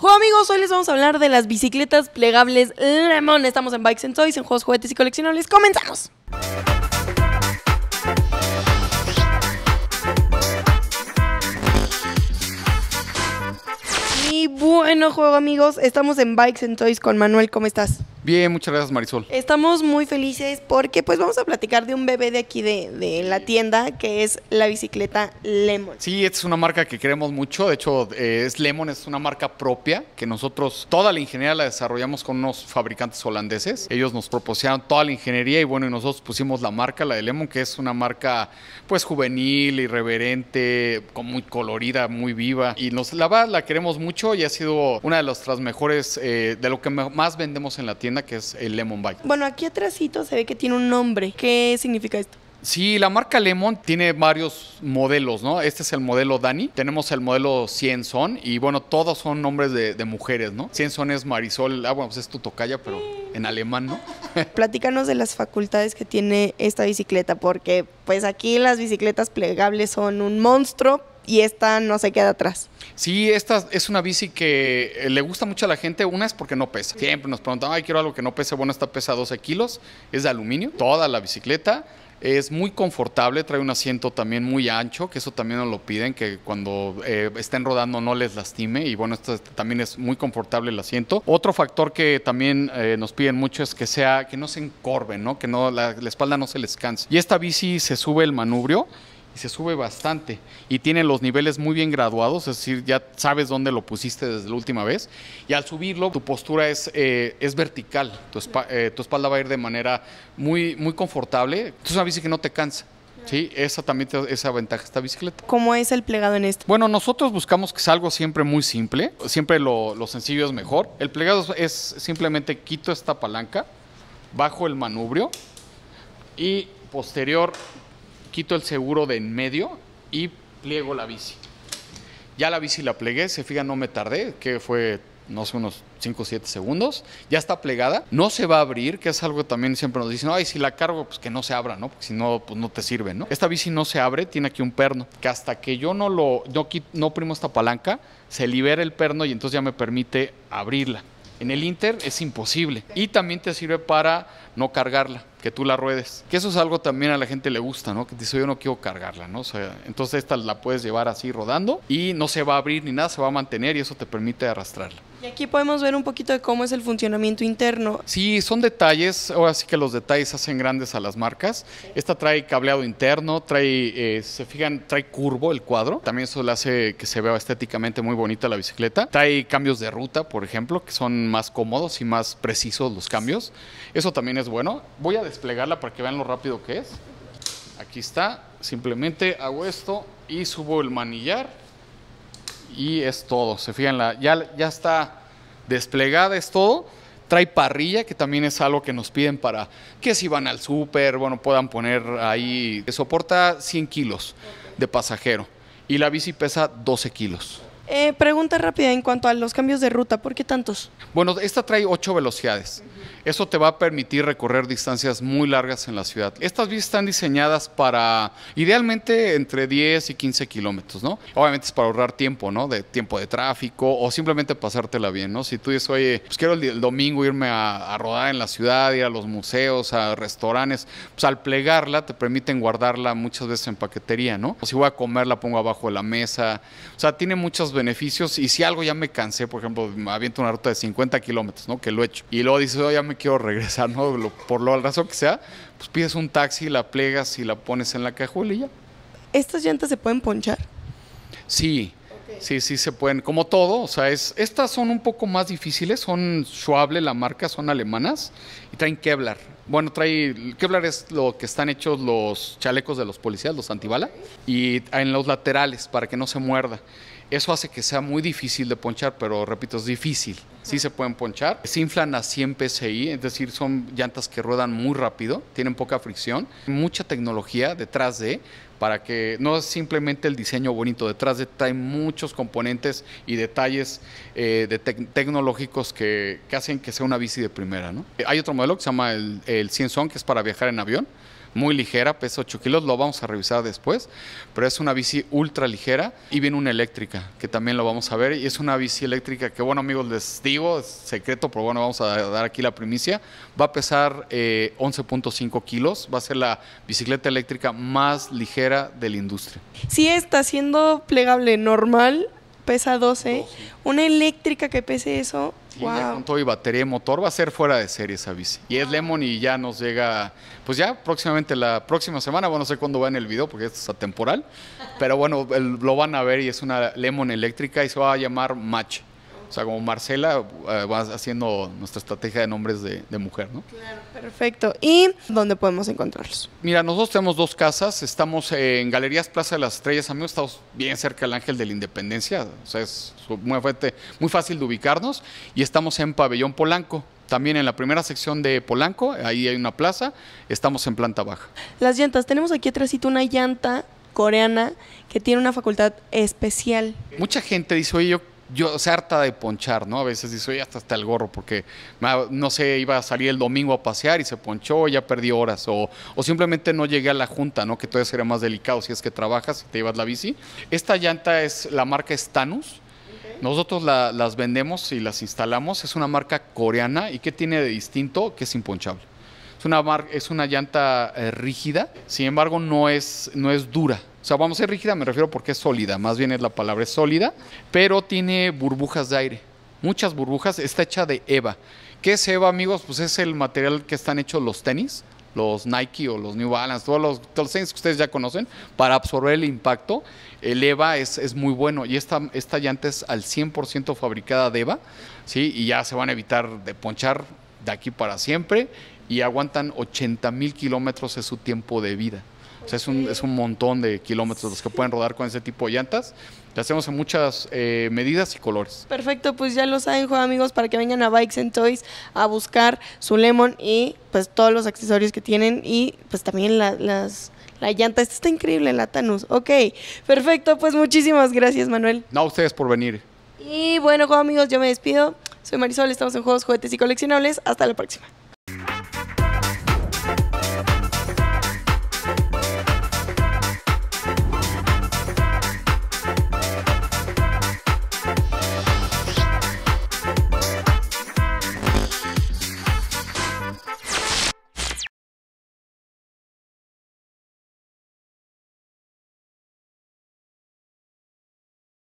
¡Hola amigos, hoy les vamos a hablar de las bicicletas plegables Lemon. Estamos en Bikes and Toys, en juegos, juguetes y coleccionables. ¡Comenzamos! Bueno, juego, amigos. Estamos en Bikes and Toys con Manuel. ¿Cómo estás? Bien, muchas gracias, Marisol. Estamos muy felices porque pues vamos a platicar de un bebé de aquí de, la tienda que es la bicicleta Lemon. Sí, esta es una marca que queremos mucho. De hecho, eh, es Lemon es una marca propia que nosotros toda la ingeniería la desarrollamos con unos fabricantes holandeses. Ellos nos proporcionaron toda la ingeniería y bueno, y nosotros pusimos la marca, la de Lemon, que es una marca pues juvenil, irreverente, con muy colorida, muy viva y nos la la queremos mucho y ha sido una de las mejores, eh, de lo que más vendemos en la tienda, que es el Lemon Bike. Bueno, aquí atrásito se ve que tiene un nombre. ¿Qué significa esto? Sí, la marca Lemon tiene varios modelos, ¿no? Este es el modelo Dani, tenemos el modelo Cien Son y bueno, todos son nombres de, mujeres, ¿no? Cien Son es Marisol, ah, bueno, pues es tu tocaya, pero en alemán, ¿no? Platícanos de las facultades que tiene esta bicicleta, porque pues aquí las bicicletas plegables son un monstruo, y esta no se queda atrás. Sí, esta es una bici que eh, le gusta mucho a la gente. Una es porque no pesa. Siempre nos preguntan, ay, quiero algo que no pese. Bueno, esta pesa 12 kilos, es de aluminio, toda la bicicleta. Es muy confortable, trae un asiento también muy ancho, que eso también nos lo piden, que cuando eh, estén rodando no les lastime. Y bueno, esto también es muy confortable el asiento. Otro factor que también eh, nos piden mucho es que sea, que no se encorven, ¿no? Que no la espalda no se les canse. Y esta bici se sube el manubrio y se sube bastante y tiene los niveles muy bien graduados, es decir, ya sabes dónde lo pusiste desde la última vez y al subirlo tu postura es, eh, es vertical, eh, tu, espalda va a ir de manera muy, muy confortable, es una bici que no te cansa. Sí, esa también esa ventaja esta bicicleta. ¿Cómo es el plegado en esto? Bueno, nosotros buscamos que sea algo siempre muy simple, siempre lo, lo sencillo es mejor. El plegado es simplemente quito esta palanca, bajo el manubrio y posterior quito el seguro de en medio y pliego la bici. Ya la bici la plegué, se fijan, no me tardé, que fue no sé, unos 5 o 7 segundos, ya está plegada, no se va a abrir, que es algo que también siempre nos dicen, ay, si la cargo, pues que no se abra, ¿no? Porque si no, pues no te sirve, ¿no? Esta bici no se abre, tiene aquí un perno, que hasta que yo no lo, no primo esta palanca, se libera el perno y entonces ya me permite abrirla. En el Inter es imposible. Y también te sirve para no cargarla que tú la ruedes. Que eso es algo también a la gente le gusta, ¿no? Que dice, yo no quiero cargarla, ¿no? sea, entonces esta la puedes llevar así rodando y no se va a abrir ni nada, se va a mantener y eso te permite arrastrarla. Y aquí podemos ver un poquito de cómo es el funcionamiento interno. Sí, son detalles, ahora sí que los detalles hacen grandes a las marcas. Esta trae cableado interno, trae, eh, se fijan, trae curvo el cuadro. También eso le hace que se vea estéticamente muy bonita la bicicleta. Trae cambios de ruta, por ejemplo, que son más cómodos y más precisos los cambios. Eso también es bueno. Voy a desplegarla para que vean lo rápido que es. Aquí está, simplemente hago esto y subo el manillar y es todo. Se fijan, la, ya, ya está desplegada, es todo. Trae parrilla, que también es algo que nos piden para que si van al súper, bueno, puedan poner ahí. Soporta 100 kilos de pasajero y la bici pesa 12 kilos. Eh, pregunta rápida en cuanto a los cambios de ruta, ¿por qué tantos? Bueno, esta trae ocho velocidades. Eso te va a permitir recorrer distancias muy largas en la ciudad. Estas vías están diseñadas para idealmente entre 10 y 15 kilómetros, ¿no? Obviamente es para ahorrar tiempo, ¿no? De tiempo de tráfico o simplemente pasártela bien, ¿no? Si tú dices, oye, pues quiero el, domingo irme a, rodar en la ciudad, ir a los museos, a restaurantes, pues al plegarla te permiten guardarla muchas veces en paquetería, ¿no? O si voy a comer la pongo abajo de la mesa. O sea, tiene muchas beneficios y si algo ya me cansé, por ejemplo, me aviento una ruta de 50 kilómetros, ¿no? Que lo he hecho. Y luego dices, oh, ya me quiero regresar, ¿no? por lo al razón que sea, pues pides un taxi, la plegas y la pones en la cajuela y ya. ¿Estas llantas se pueden ponchar? Sí, sí, sí se pueden. Como todo, o sea, es, estas son un poco más difíciles, son suave la marca, son alemanas y traen Kevlar. Bueno, trae Kevlar es lo que están hechos los chalecos de los policías, los antibala, y en los laterales para que no se muerda. Eso hace que sea muy difícil de ponchar, pero repito, es difícil. Sí se pueden ponchar. Se inflan a 100 PSI, es decir, son llantas que ruedan muy rápido, tienen poca fricción, mucha tecnología detrás de para que no es simplemente el diseño bonito, detrás de hay muchos componentes y detalles eh, de tecnológicos que, hacen que sea una bici de primera. ¿no? Hay otro modelo que se llama el, el Son, que es para viajar en avión muy ligera, pesa 8 kilos, lo vamos a revisar después, pero es una bici ultra ligera y viene una eléctrica, que también lo vamos a ver, y es una bici eléctrica que, bueno amigos, les digo, es secreto, pero bueno, vamos a dar aquí la primicia, va a pesar 11.5 eh, kilos, va a ser la bicicleta eléctrica más ligera de la industria. Sí está siendo plegable normal, pesa 12. Una eléctrica que pese eso, wow. con todo y batería y motor va a ser fuera de serie esa bici. Y es Lemon y ya nos llega, pues ya próximamente la próxima semana, bueno, no sé cuándo va en el video porque esto es atemporal, pero bueno, lo van a ver y es una Lemon eléctrica y se va a llamar Match. O sea, como Marcela eh, Va haciendo nuestra estrategia de nombres de, mujer, ¿no? Claro, perfecto. ¿Y dónde podemos encontrarlos? Mira, nosotros tenemos dos casas. Estamos en Galerías Plaza de las Estrellas, amigos. Estamos bien cerca del Ángel de la Independencia. O sea, es muy, fuerte, muy fácil de ubicarnos. Y estamos en Pabellón Polanco. También en la primera sección de Polanco, ahí hay una plaza, estamos en planta baja. Las llantas, tenemos aquí atrás una llanta coreana que tiene una facultad especial. Mucha gente dice, oye, yo yo se harta de ponchar, ¿no? A veces dice, oye, hasta, hasta el gorro, porque no sé, iba a salir el domingo a pasear y se ponchó, ya perdí horas, o, simplemente no llegué a la junta, ¿no? Que todavía sería más delicado si es que trabajas y te ibas la bici. Esta llanta es la marca Stanus. Nosotros las vendemos y las instalamos. Es una marca coreana y ¿qué tiene de distinto? Que es imponchable. Es una, es una llanta eh, rígida, sin embargo no es, no es dura, o sea, vamos a ser rígida, me refiero porque es sólida, más bien es la palabra sólida, pero tiene burbujas de aire, muchas burbujas, está hecha de EVA. ¿Qué es EVA, amigos? Pues es el material que están hechos los tenis, los Nike o los New Balance, todos los, tenis que ustedes ya conocen, para absorber el impacto. El EVA es, muy bueno y esta, esta llanta es al 100% fabricada de EVA, ¿sí? Y ya se van a evitar de ponchar de aquí para siempre y aguantan 80 mil kilómetros en su tiempo de vida. O sea, es un, montón de kilómetros los que pueden rodar con ese tipo de llantas. Le hacemos en muchas eh, medidas y colores. Perfecto, pues ya lo saben, Juegos amigos, para que vengan a Bikes and Toys a buscar su Lemon y pues todos los accesorios que tienen y pues también la, las, la llanta. Esta está increíble, la Tanus. Ok, perfecto, pues muchísimas gracias, Manuel. No, a ustedes por venir. Y bueno, Juegos amigos, yo me despido. Soy Marisol, estamos en Juegos, Juguetes y Coleccionables. Hasta la próxima.